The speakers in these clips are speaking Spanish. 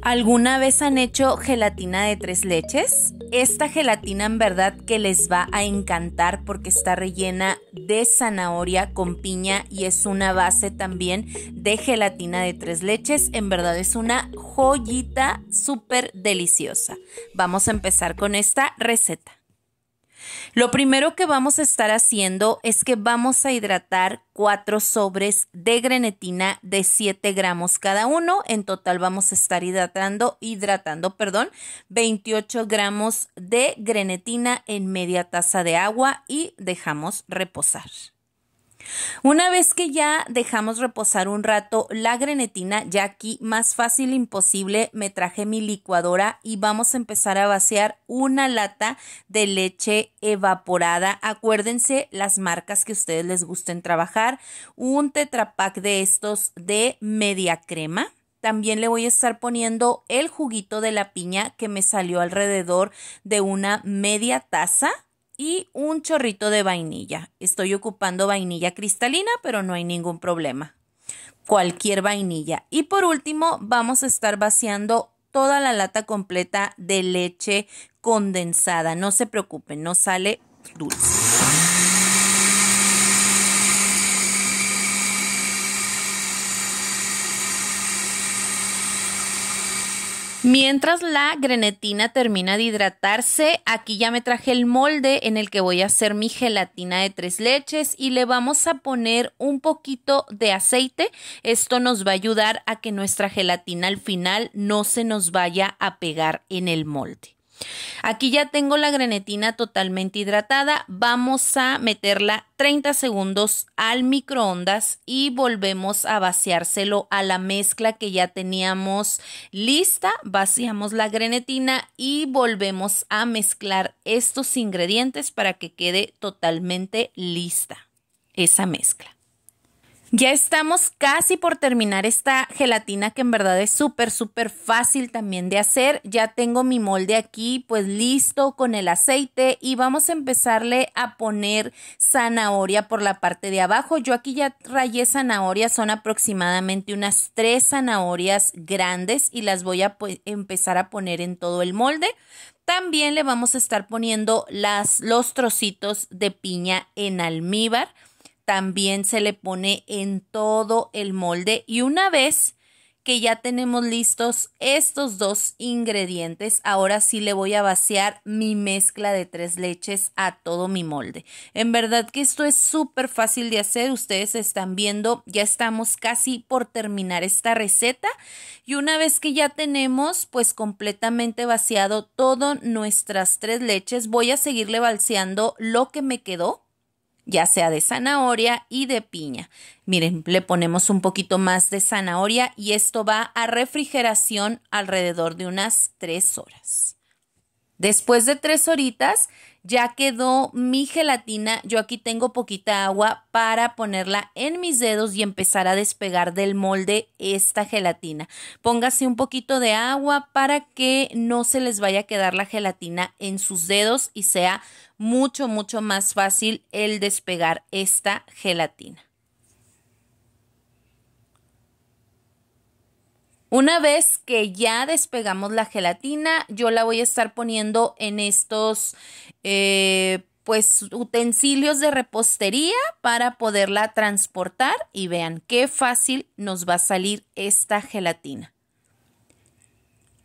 ¿Alguna vez han hecho gelatina de tres leches? Esta gelatina en verdad que les va a encantar porque está rellena de zanahoria con piña y es una base también de gelatina de tres leches. En verdad es una joyita súper deliciosa. Vamos a empezar con esta receta. Lo primero que vamos a estar haciendo es que vamos a hidratar cuatro sobres de grenetina de 7 gramos cada uno. En total vamos a estar hidratando, hidratando, perdón, 28 gramos de grenetina en media taza de agua y dejamos reposar. Una vez que ya dejamos reposar un rato la grenetina, ya aquí más fácil imposible me traje mi licuadora y vamos a empezar a vaciar una lata de leche evaporada. Acuérdense las marcas que ustedes les gusten trabajar, un tetrapack de estos de media crema. También le voy a estar poniendo el juguito de la piña que me salió alrededor de una media taza y un chorrito de vainilla. Estoy ocupando vainilla cristalina, pero no hay ningún problema. Cualquier vainilla. Y por último, vamos a estar vaciando toda la lata completa de leche condensada. No se preocupen, no sale dulce. Mientras la grenetina termina de hidratarse, aquí ya me traje el molde en el que voy a hacer mi gelatina de tres leches y le vamos a poner un poquito de aceite. Esto nos va a ayudar a que nuestra gelatina al final no se nos vaya a pegar en el molde. Aquí ya tengo la grenetina totalmente hidratada. Vamos a meterla 30 segundos al microondas y volvemos a vaciárselo a la mezcla que ya teníamos lista. Vaciamos la grenetina y volvemos a mezclar estos ingredientes para que quede totalmente lista esa mezcla. Ya estamos casi por terminar esta gelatina que en verdad es súper, súper fácil también de hacer. Ya tengo mi molde aquí pues listo con el aceite y vamos a empezarle a poner zanahoria por la parte de abajo. Yo aquí ya rayé zanahoria, son aproximadamente unas tres zanahorias grandes y las voy a pues, empezar a poner en todo el molde. También le vamos a estar poniendo las, los trocitos de piña en almíbar también se le pone en todo el molde y una vez que ya tenemos listos estos dos ingredientes, ahora sí le voy a vaciar mi mezcla de tres leches a todo mi molde. En verdad que esto es súper fácil de hacer, ustedes están viendo, ya estamos casi por terminar esta receta y una vez que ya tenemos pues completamente vaciado todas nuestras tres leches, voy a seguirle vaciando lo que me quedó ya sea de zanahoria y de piña. Miren, le ponemos un poquito más de zanahoria y esto va a refrigeración alrededor de unas 3 horas. Después de tres horitas, ya quedó mi gelatina, yo aquí tengo poquita agua para ponerla en mis dedos y empezar a despegar del molde esta gelatina. Póngase un poquito de agua para que no se les vaya a quedar la gelatina en sus dedos y sea mucho, mucho más fácil el despegar esta gelatina. Una vez que ya despegamos la gelatina, yo la voy a estar poniendo en estos eh, pues utensilios de repostería para poderla transportar y vean qué fácil nos va a salir esta gelatina.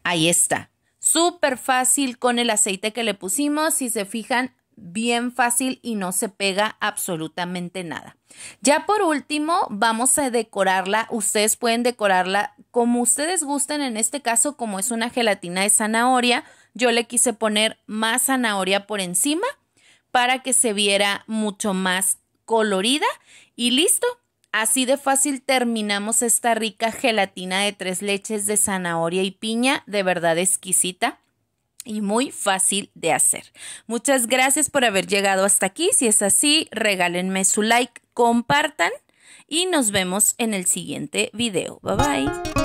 Ahí está. Súper fácil con el aceite que le pusimos. Si se fijan, bien fácil y no se pega absolutamente nada. Ya por último, vamos a decorarla. Ustedes pueden decorarla como ustedes gusten. En este caso, como es una gelatina de zanahoria, yo le quise poner más zanahoria por encima para que se viera mucho más colorida. Y listo. Así de fácil terminamos esta rica gelatina de tres leches de zanahoria y piña, de verdad exquisita y muy fácil de hacer. Muchas gracias por haber llegado hasta aquí. Si es así, regálenme su like, compartan y nos vemos en el siguiente video. Bye bye.